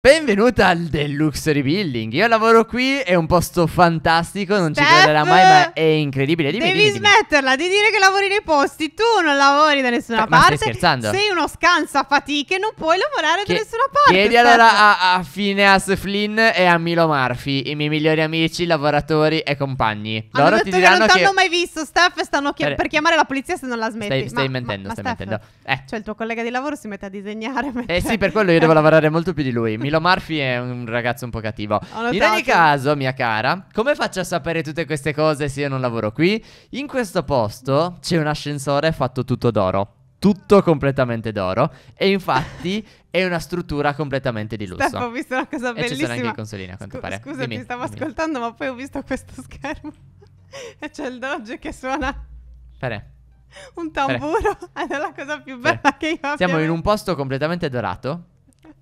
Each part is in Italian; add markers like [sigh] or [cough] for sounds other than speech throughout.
Benvenuta al Deluxe Rebuilding. Io lavoro qui, è un posto fantastico, non ci crederà mai, ma è incredibile. Dimmi, devi dimmi, dimmi. smetterla di dire che lavori nei posti. Tu non lavori da nessuna eh, ma parte. Stai scherzando? Sei uno scansa fatiche, non puoi lavorare che, da nessuna parte. Chiedi Steph. allora a, a Phineas Flynn e a Milo Murphy, i miei migliori amici, lavoratori e compagni. Ah, Loro Hanno ti diranno che non ti hanno mai visto, Steph, stanno chi per chiamare la polizia se non la smetti. Stai, stai ma, mentendo, ma, stai Steph, mentendo. Eh. Cioè il tuo collega di lavoro si mette a disegnare. Mentre... Eh sì, per quello io [laughs] devo lavorare molto più di lui. Mi Milo Murphy è un ragazzo un po' cattivo. In ogni caso, mia cara, come faccio a sapere tutte queste cose se io non lavoro qui? In questo posto c'è un ascensore fatto tutto d'oro. Tutto completamente d'oro. E infatti [laughs] è una struttura completamente di lusso. Steph, ho visto una cosa bellissima. E ci sono anche i consolini, a quanto Scu- pare. Scusa, mi stavo dimmi. ascoltando, ma poi ho visto questo schermo. [laughs] e c'è il Dodge che suona. Pere un tamburo Fere. [laughs] è la cosa più bella Fere. che io abbia. Siamo in un posto completamente dorato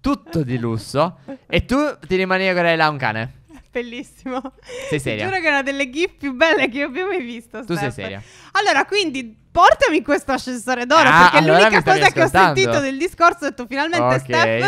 tutto di lusso e tu ti rimanere là un cane. Bellissimo. Sei seria. Ti giuro che è una delle gif più belle che io abbia mai visto. Tu sei seria. Allora, quindi portami questo ascensore d'oro ah, perché allora l'unica cosa che ho sentito del discorso è detto finalmente okay.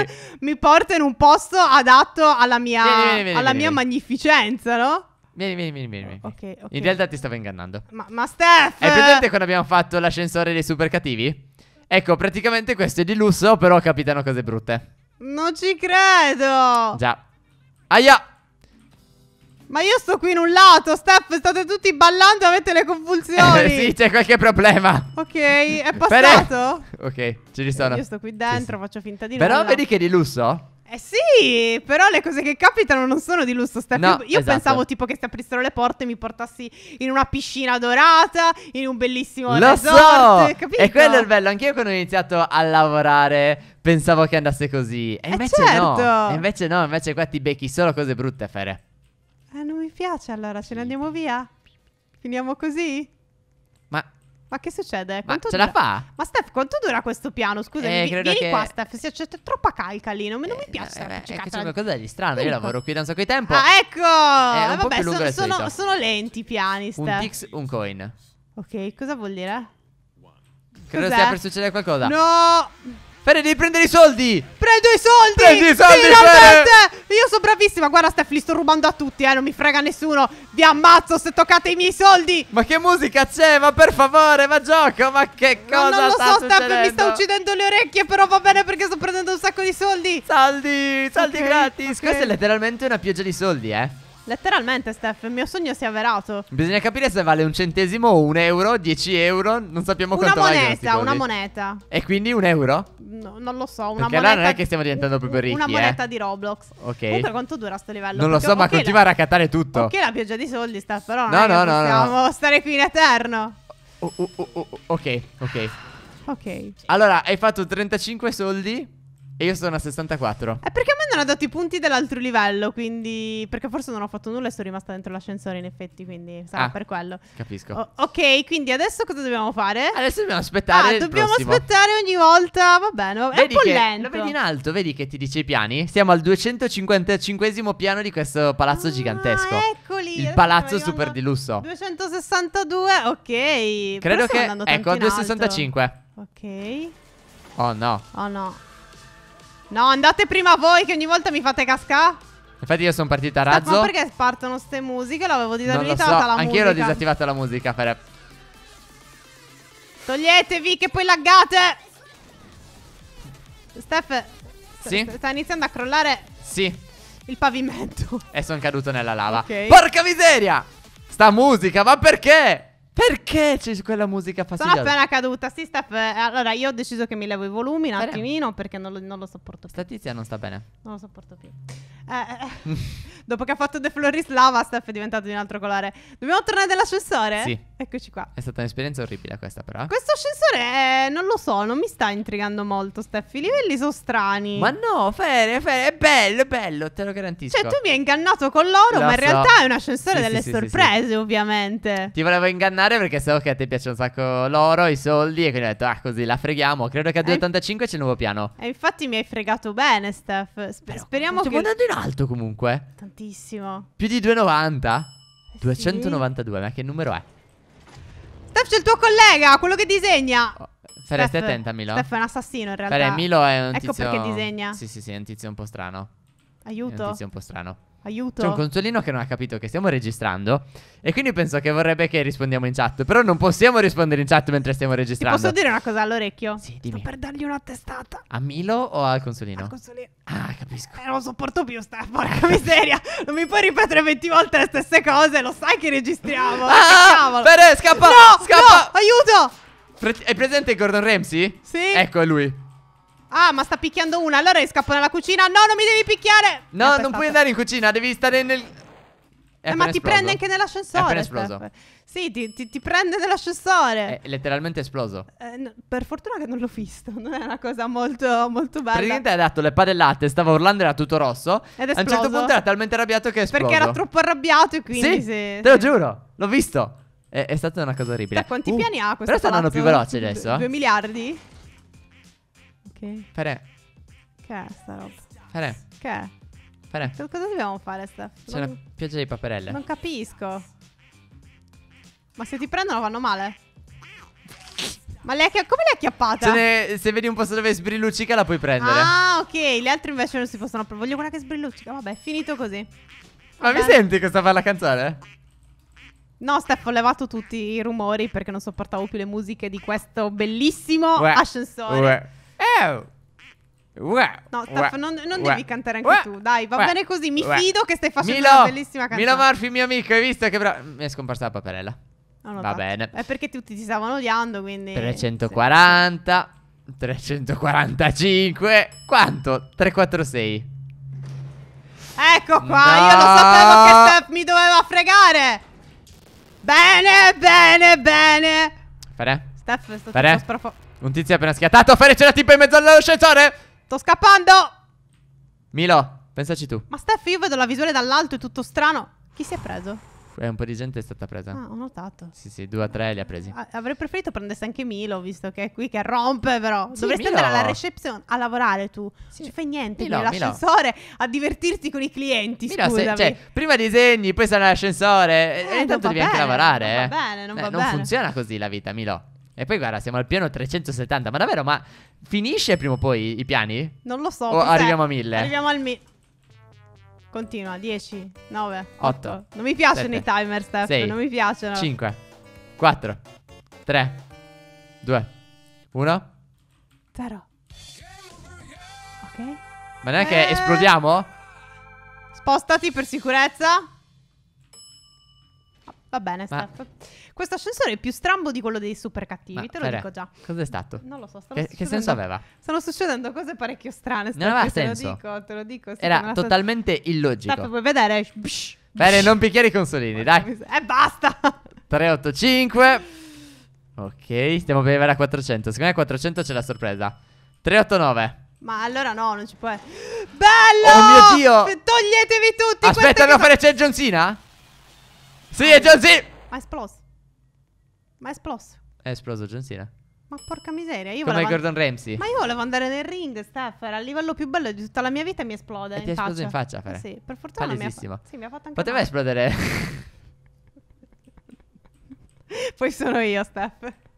Steph mi porta in un posto adatto alla mia, vieni, vieni, vieni, alla mia magnificenza, no? Vieni, vieni, vieni, vieni. Okay, okay. In realtà ti stavo ingannando. Ma, ma Steph! Hai presente quando abbiamo fatto l'ascensore dei super cattivi? Ecco, praticamente questo è di lusso, però capitano cose brutte. Non ci credo. Già. Aia. Ma io sto qui in un lato, Steph, state tutti ballando e avete le convulsioni. Eh, [laughs] sì, c'è qualche problema. Ok, è passato? [laughs] ok, ci sono. Io sto qui dentro, sì, sì. faccio finta di nulla. Però vedi che è di lusso eh sì, però le cose che capitano non sono di lusso, Steph. No, io esatto. pensavo tipo che si aprissero le porte e mi portassi in una piscina dorata, in un bellissimo Lo resort, so! capito? E quello è il bello, anch'io quando ho iniziato a lavorare pensavo che andasse così. E eh invece certo. no, e invece no, invece qua ti becchi solo cose brutte a fare. Eh, non mi piace allora, ce ne andiamo via? Finiamo così? Ma che succede? Quanto ma ce dura? la fa? Ma Steph, quanto dura questo piano? Scusami, eh, vi, vieni che... qua Steph, Si c'è troppa calca lì, non, mi, non mi eh, piace eh, beh, È che c'è qualcosa di strano, io lavoro qui da un sacco di tempo Ah, ecco! Eh, è un vabbè, so, sono, sono, lenti i piani, Steph Un pix, un coin Ok, cosa vuol dire? Credo stia per succedere qualcosa No! Fede, devi prendere i soldi! prendo i soldi! Prendi i soldi! Finalmente! Io sono bravissima, guarda Steph, li sto rubando a tutti, eh, non mi frega nessuno. Vi ammazzo se toccate i miei soldi! Ma che musica c'è? Ma per favore, ma gioco, ma che cosa no, Non lo so, Steph, mi sta uccidendo le orecchie, però va bene perché sto prendendo un sacco di soldi! saldi! soldi okay, gratis! Okay. Questa è letteralmente una pioggia di soldi, eh. Letteralmente, Steph, il mio sogno si è avverato. Bisogna capire se vale un centesimo o un euro, dieci euro, non sappiamo una quanto moneta, valgono Una moneta, una moneta. E quindi un euro? No, non lo so, una Perché moneta. allora non è che stiamo diventando più ricchi, Una moneta eh. di Roblox. Ok. Comunque quanto dura sto livello? Non lo so, ma okay, continua la... a raccattare tutto. Ok, la pioggia di soldi, Steph, però no, non no, no, possiamo no. stare qui in eterno. Oh oh, oh, oh, oh, ok, ok. Ok. Allora, hai fatto 35 soldi e io sono a 64. Eh, perché a me non ha dato i punti dell'altro livello, quindi... Perché forse non ho fatto nulla e sono rimasta dentro l'ascensore, in effetti, quindi sarà ah, per quello. Capisco. O- ok, quindi adesso cosa dobbiamo fare? Adesso dobbiamo aspettare Ah, dobbiamo prossimo. aspettare ogni volta, va bene, va bene. È un po' che, lento. Lo vedi in alto, vedi che ti dice i piani? Siamo al 255 piano di questo palazzo ah, gigantesco. eccoli! Il palazzo super di lusso. 262, ok. Credo che... Ecco, 265. Ok. Oh no. Oh no. No, andate prima voi che ogni volta mi fate cascare. Infatti io sono partita a cioè, razzo. Ma perché partono ste musiche? L'avevo disabilitata non so. la Anch'io musica. Anch'io l'ho disattivata la musica, per... Toglietevi che poi laggate. Steph, sì? sta iniziando a crollare... Sì. Il pavimento. E sono caduto nella lava. Okay. Porca miseria! Sta musica, ma perché? Perché c'è quella musica fastidiosa? Sono appena caduta. Sì, sta eh, Allora, io ho deciso che mi levo i volumi un attimino perché non lo, non lo sopporto più. Sta tizia non sta bene. Non lo sopporto più. Eh, eh. [laughs] dopo che ha fatto The De Lava, Steph è diventato di un altro colore. Dobbiamo tornare nell'ascensore? Sì. Eccoci qua. È stata un'esperienza orribile questa, però. Questo ascensore, eh, non lo so, non mi sta intrigando molto, Steph. I livelli sono strani. Ma no, Fere, Fere, è bello, è bello, te lo garantisco. Cioè, tu mi hai ingannato con l'oro, lo ma in so. realtà è un ascensore sì, delle sì, sorprese, sì, ovviamente. Ti volevo ingannare perché so che a te piace un sacco l'oro, i soldi, e quindi ho detto, ah, così la freghiamo. Credo che a 2,85 eh, c'è il nuovo piano. E infatti mi hai fregato bene, Steph. Sper- speriamo che... Stiamo dando in alto comunque. Tantissimo. Più di 2,90? Eh 292, sì. ma che numero è? Steph c'è il tuo collega, quello che disegna. Oh. Fere, stai attenta, Milo. Steph è un assassino in realtà. Fere, Milo è un ecco tizio... Ecco perché disegna. Sì, sì, sì, è un tizio un po' strano. Aiuto. È un tizio un po' strano. Aiuto. C'è un consolino che non ha capito che stiamo registrando. E quindi penso che vorrebbe che rispondiamo in chat. Però non possiamo rispondere in chat mentre stiamo registrando. Ti posso dire una cosa all'orecchio? Sì, dimmi. Sto per dargli una testata. A Milo o al consolino? Al consolino. Ah, capisco. Eh, non lo sopporto più, sta porca miseria. Non mi puoi ripetere 20 volte le stesse cose. Lo sai che registriamo. Ah, eh, Pere, scappa. No, scappa. No, aiuto. Pre- è presente Gordon Ramsay? Sì. Ecco, è lui. Ah, ma sta picchiando una. Allora scappo dalla cucina. No, non mi devi picchiare. No, Aspettate. non puoi andare in cucina. Devi stare nel. Eh, eh ma ti esploso. prende anche nell'ascensore. È esploso. Sì, ti, ti, ti prende nell'ascensore. È eh, letteralmente esploso. Eh, no, per fortuna che non l'ho visto. [laughs] Non è una cosa molto, molto bella. Praticamente ha dato le padellate. Stava urlando, era tutto rosso. Ed è esploso. A un certo punto era talmente arrabbiato che è esploso. Perché era troppo arrabbiato e quindi. Sì, sì te lo giuro. L'ho visto. È, è, stata una cosa orribile. Da quanti uh, piani ha questo? Però stanno più veloci adesso. 2 eh. miliardi? occhi? Perè. Che è sta roba? Perè. Che è? cosa dobbiamo fare, Steph? C'è una pioggia di paperelle. Non capisco. Ma se ti prendono vanno male? Ma lei, come l'hai acchiappata? Ne, se vedi un posto dove sbrilluccica la puoi prendere. Ah, ok. Le altre invece non si possono prendere. Voglio quella che sbrilluccica. Vabbè, finito così. Ma bene. mi senti questa bella canzone? No, Steph, ho levato tutti i rumori perché non sopportavo più le musiche di questo bellissimo Uè. ascensore. Uè. Oh. Eh, wow, no, Staff, non, non devi cantare anche tu. Dai, va bene così. Mi fido che stai facendo Milo, una bellissima canzone. Milo Murphy, mio amico, hai visto che bravo. Mi è scomparsa la paperella. va tanto. bene. È perché tutti ti stavano odiando, quindi. 340, 345. Quanto? 346. Ecco qua, no. io lo sapevo che Steph mi doveva fregare. Bene, bene, bene. Fare? Steph, sto Fare. Sprofo- un tizio è appena schiattato. Fare, c'è la tipa in mezzo all'ascensore. Sto scappando. Milo, pensaci tu. Ma Steph, io vedo la visuale dall'alto, è tutto strano. Chi si è preso? Eh, un po' di gente è stata presa. Ah, ho notato. Sì, sì, due o tre li ha presi. Ah, avrei preferito prendesse anche Milo, visto che è qui che rompe, però. Sì, Dovresti Milo. andare alla reception a lavorare tu. Sì. Ci fai niente, Milo, L'ascensore a divertirti con i clienti. Milo, se, cioè, prima disegni, poi sei nell'ascensore. Eh, e intanto devi bene, anche lavorare. Non va eh. bene, non eh, va non bene. Non funziona così la vita, Milo. E poi guarda, siamo al piano 370. Ma davvero, ma finisce prima o poi i piani? Non lo so. O arriviamo a 1000? Arriviamo al 1000. Continua, 10, 9, 8. non mi piacciono 7, i timer, Steph. 6, non mi piacciono. 5, 4, 3, 2, 1. 0. Ok. Ma non è che eh. esplodiamo? Spostati per sicurezza. Va bene, Ma... Steph. Questo ascensore è più strambo di quello dei super cattivi, Ma, te lo Fere, dico già. Cos'è stato? Non lo so. Che, che, senso aveva? Stanno succedendo cose parecchio strane. Non aveva senso. Te lo dico, te lo dico. Sì, Era totalmente sta... illogico. Tanto puoi vedere. Bene, non picchiare i consolini, dai. E eh, basta. 385. [laughs] Ok, stiamo per arrivare a 400. Secondo me a 400 c'è la sorpresa. 389. Ma allora no, non ci può essere. Bello! Oh mio Dio! Toglietevi tutti! Aspetta, devo fare c'è John Cena? Sì, è John Cena! Ma è esploso. Ma è esploso. È esploso John Cena. Ma porca miseria, io Come volevo... Gordon Ramsay. Ma io volevo andare nel ring, Steph. Era il livello più bello di tutta la mia vita e mi esplode. E in ti è esploso in faccia, Fere. Sì, per fortuna mi ha, fa... sì, mi ha fatto anche Poteva male. esplodere. [laughs] Poi sono io, Steph. [laughs]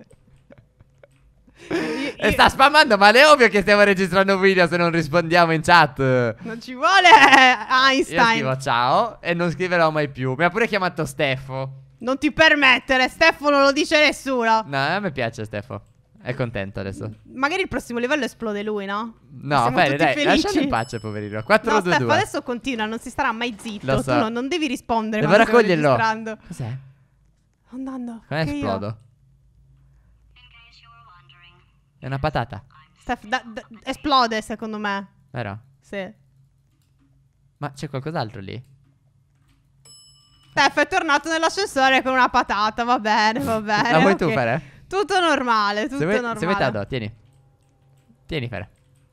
E sta spammando, ma è ovvio che stiamo registrando un video se non rispondiamo in chat. Non ci vuole eh, Einstein. Io scrivo ciao e non scriverò mai più. Mi ha pure chiamato Steffo. Non ti permettere, Stefano non lo dice nessuno. No, a me piace Stefano. È contento adesso. Magari il prossimo livello esplode lui, no? No, bene, dai, felici. lascialo in pace, poverino. 4 no, 2 Steph, 2. adesso continua, non si starà mai zitto. So. Tu non, non, devi rispondere. Devo raccoglierlo. Cos'è? andando. Come esplodo? È una patata. Steph, da, da, esplode secondo me. Vero? Sì. Ma c'è qualcos'altro lì? Steph è tornato nell'ascensore con una patata, va bene, va bene. La vuoi okay. tu fare? Tutto normale, tutto se vuoi, normale. Se vuoi tieni. Tieni Fere.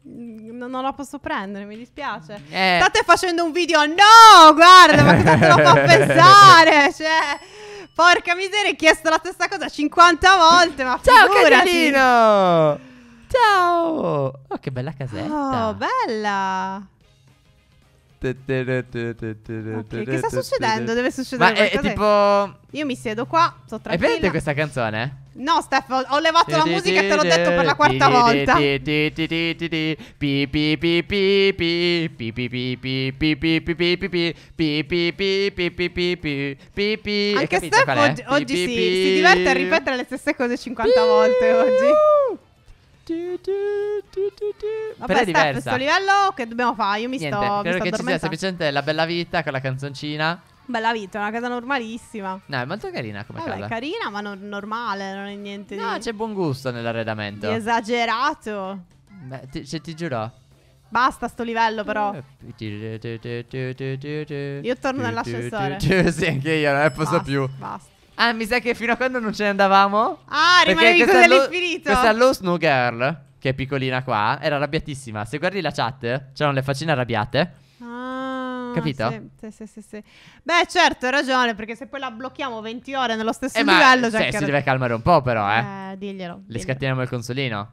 Mm, no, non la posso prendere, mi dispiace. Eh. State facendo un video. No, guarda, ma cosa te lo fa [laughs] pensare? Cioè, porca miseria, hai chiesto la stessa cosa 50 volte. Ma Ciao, Cagnolino! Ciao! Oh, che bella casetta! Oh, bella! che sta succedendo? Deve succedere Ma è, tipo... Io mi siedo qua, sto tranquilla. Hai presente questa canzone? No, Steph, ho levato la musica e te l'ho detto per la quarta volta. Anche Steph oggi si diverte a ripetere le stesse cose 50 volte oggi. Vabbè, Però è Steph, diversa. livello che dobbiamo fare? Io mi Niente, sto mi credo sto che ci sia semplicemente la bella vita con la canzoncina. Bella vita, è una casa normalissima. No, è molto carina come Vabbè, casa. carina, ma non normale, non è niente di, No, c'è buon gusto nell'arredamento. di esagerato. Beh, ti, cioè, ti giuro. Basta sto livello però. Eh, io torno nell'ascensore. Sì, anche io, non ne posso Basta, più. Basta. Ah, mi sa che fino a quando non ce ne andavamo? Ah, rimanevi così all'infinito. Questa low snow girl, che è piccolina qua, era arrabbiatissima. Se guardi la chat, c'erano le faccine arrabbiate. Ah, Capito? Sì, sì, sì, sì, Beh, certo, hai ragione, perché se poi la blocchiamo 20 ore nello stesso eh, livello... Ma, cioè, si deve calmare un po' però, eh. Eh, diglielo. Le scattiniamo il consolino.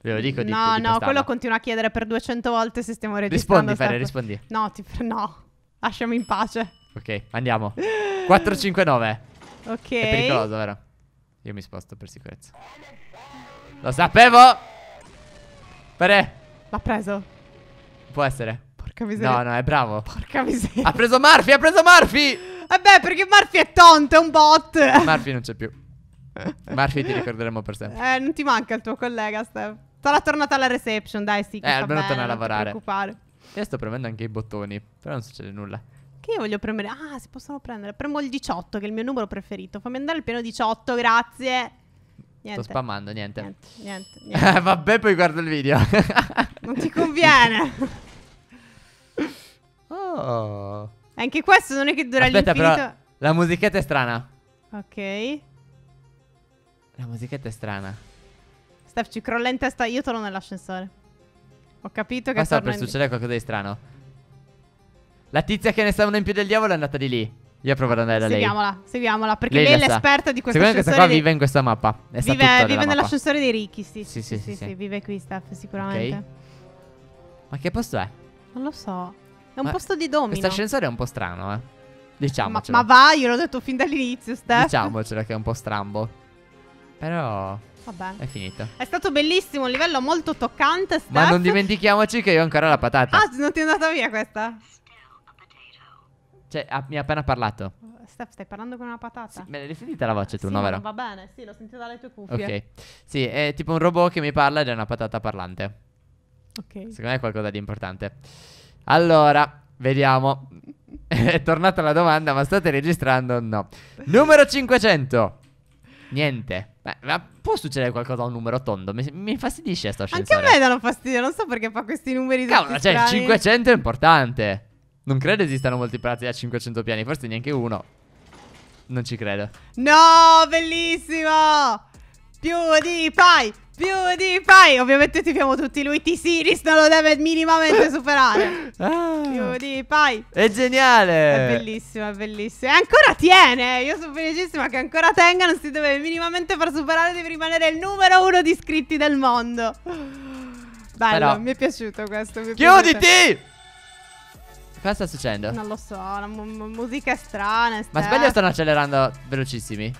Ve lo dico di No, di no, quello continua a chiedere per 200 volte se stiamo registrando. Rispondi, Ferre, rispondi. No, ti... no, lasciami in pace. Ok, andiamo. 459. Ok. È pericoloso, vero? Io mi sposto per sicurezza. Lo sapevo! Pare. L'ha preso. Può essere. Porca miseria. No, no, è bravo. Porca miseria. Ha preso Murphy, ha preso Murphy! Vabbè, perché Murphy è tonto, è un bot. Murphy non c'è più. Murphy ti ricorderemo per sempre. Eh, non ti manca il tuo collega, Steph. Sarà tornata alla reception, dai, sì. Eh, almeno torna a lavorare. preoccupare. Io sto premendo anche i bottoni, però non succede nulla. Che io voglio premere. Ah, si possono prendere. Premo il 18, che è il mio numero preferito. Fammi andare al piano 18, grazie. Niente. Sto spammando, niente. Niente. niente, [laughs] niente. Vabbè, poi guardo il video. [laughs] non ti conviene. [laughs] oh. Anche questo non è che dura Aspetta, l'infinito. Però, la musichetta è strana. Ok. La musichetta è strana. Steph ci crolla in testa, io torno nell'ascensore. Ho capito che... Ma sta per succedere qualcosa di strano. La tizia che ne sa una in più del diavolo è andata di lì. Io provo ad andare da seguiamola, lei. Seguiamola, seguiamola. Perché lei, lei è l'esperta di questo Secondo me questa qua di... vive in questa mappa. È vive, vive nell'ascensore dei ricchi, sì. Sì, sì, sì. sì, sì, sì. vive qui, Steph, sicuramente. Okay. Ma che posto è? Non lo so. È un ma posto di domino. Questo ascensore è un po' strano, eh. Diciamocelo. Ma, ma va, io l'ho detto fin dall'inizio, Steph. Diciamocelo che è un po' strambo. Però... Vabbè. È finito. È stato bellissimo, un livello molto toccante, Steph. Ma non dimentichiamoci che io ho ancora la patata. Ah, non ti è andata via questa? Cioè, ha- mi ha appena parlato. Eh, Steph, stai parlando con una patata? Sì, me l'hai sentita la voce tu, Sì, no, vero? Va bene, sì, l'ho sentito dalle tue cuffie. Ok. Sì, è tipo un robot che mi parla ed è una patata parlante. Ok. Secondo me è qualcosa di importante. Allora, vediamo. [laughs] è tornata la domanda, ma state registrando o no? Numero 500. Niente. Beh, ma può succedere qualcosa a un numero tondo? Mi, mi infastidisce sto Anche a me danno fastidio, non so perché fa questi numeri tutti Cavolo, cioè il 500 è importante. Non credo esistano molti prati a 500 piani, forse neanche uno. Non ci credo. No, bellissimo! Più di pai! Più di pai! Ovviamente ti fiamo tutti lui. T-Series non lo deve minimamente superare. [laughs] Ah. Più di pai! È geniale! È bellissimo, è bellissimo. E ancora tiene! Io sono felicissima che ancora tenga. Non si deve minimamente far superare. Deve rimanere il numero uno di iscritti del mondo. Bello, Però... mi è piaciuto questo. Mi è Chiuditi! Piaciuto. Cosa sta succedendo? Non lo so, la mu musica è strana. È Ma sbaglio stanno accelerando velocissimi?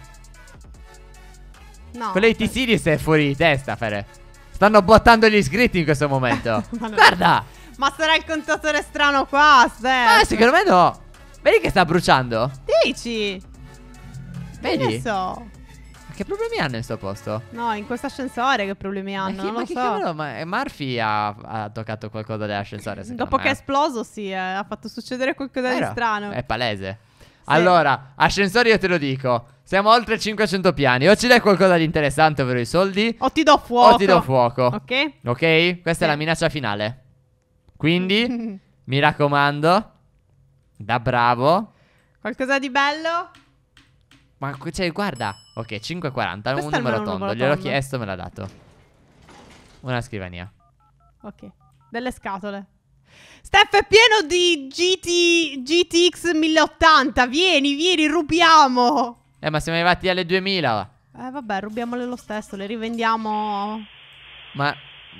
No. Quello di T-Series è fuori di testa, Fere. Stanno bottando gli iscritti in questo momento. [laughs] Ma Guarda! Ma sarà il contatore strano qua, Steph. Ma secondo me no. Vedi che sta bruciando? Dici? Vedi? Che ne so. Che problemi hanno in sto posto? No, in questo ascensore che problemi hanno? Ma chi, non ma so. Cavolo, ma eh, Murphy ha, ha, toccato qualcosa dell'ascensore. Dopo me. che è esploso, sì, eh, ha fatto succedere qualcosa Vero? di strano. È palese. Sì. Allora, ascensore io te lo dico. Siamo oltre 500 piani. O ci dai qualcosa di interessante, ovvero i soldi. O ti do fuoco. O ti do fuoco. Ok. Ok? Questa sì. è la minaccia finale. Quindi, [laughs] mi raccomando, da bravo. Qualcosa di bello? Ma cioè, guarda. Ok, 5,40. Un numero, un tondo. Gliel'ho chiesto, me l'ha dato. Una scrivania. Ok. Delle scatole. Steph è pieno di GT, GTX 1080. Vieni, vieni, rubiamo. Eh, ma siamo arrivati alle 2000. Eh, vabbè, rubiamole lo stesso. Le rivendiamo. Ma.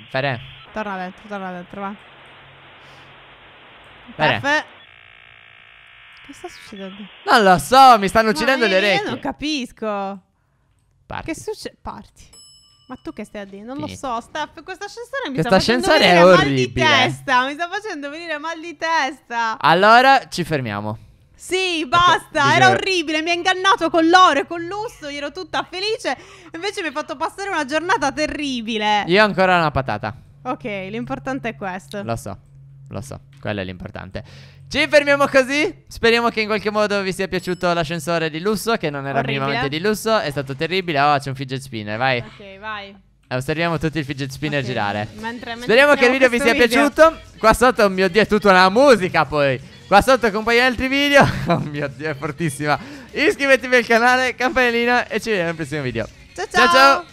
Fere. Torna dentro, torna dentro, va. Fere. Steph. Che sta succedendo? Non lo so, mi stanno uccidendo le orecchie. Io non capisco. Parti. Che succede? Parti. Ma tu che stai a dire? Non lo so, Steph, questo ascensore mi Questa sta facendo venire è orribile. mal di testa. Mi sta facendo venire mal di testa. Allora, ci fermiamo. Sì, basta, era orribile, mi ha ingannato con l'oro e con l'usso, io ero tutta felice, invece mi ha fatto passare una giornata terribile. Io ancora una patata. Ok, l'importante è questo. Lo so, lo so. Quello è l'importante. Ci fermiamo così. Speriamo che in qualche modo vi sia piaciuto l'ascensore di lusso, che non era Orribile. minimamente di lusso. È stato terribile. Oh, c'è un fidget spinner, vai. Ok, vai. Eh, osserviamo tutti il fidget spinner okay. girare. Mentre, mentre Speriamo che il video vi sia video. piaciuto. Qua sotto, oh mio dio, è tutta una musica poi. Qua sotto compaiono altri video. [laughs] Oh mio dio, è fortissima. Iscrivetevi al canale, campanellina e ci vediamo nel prossimo video. ciao. ciao, ciao. ciao.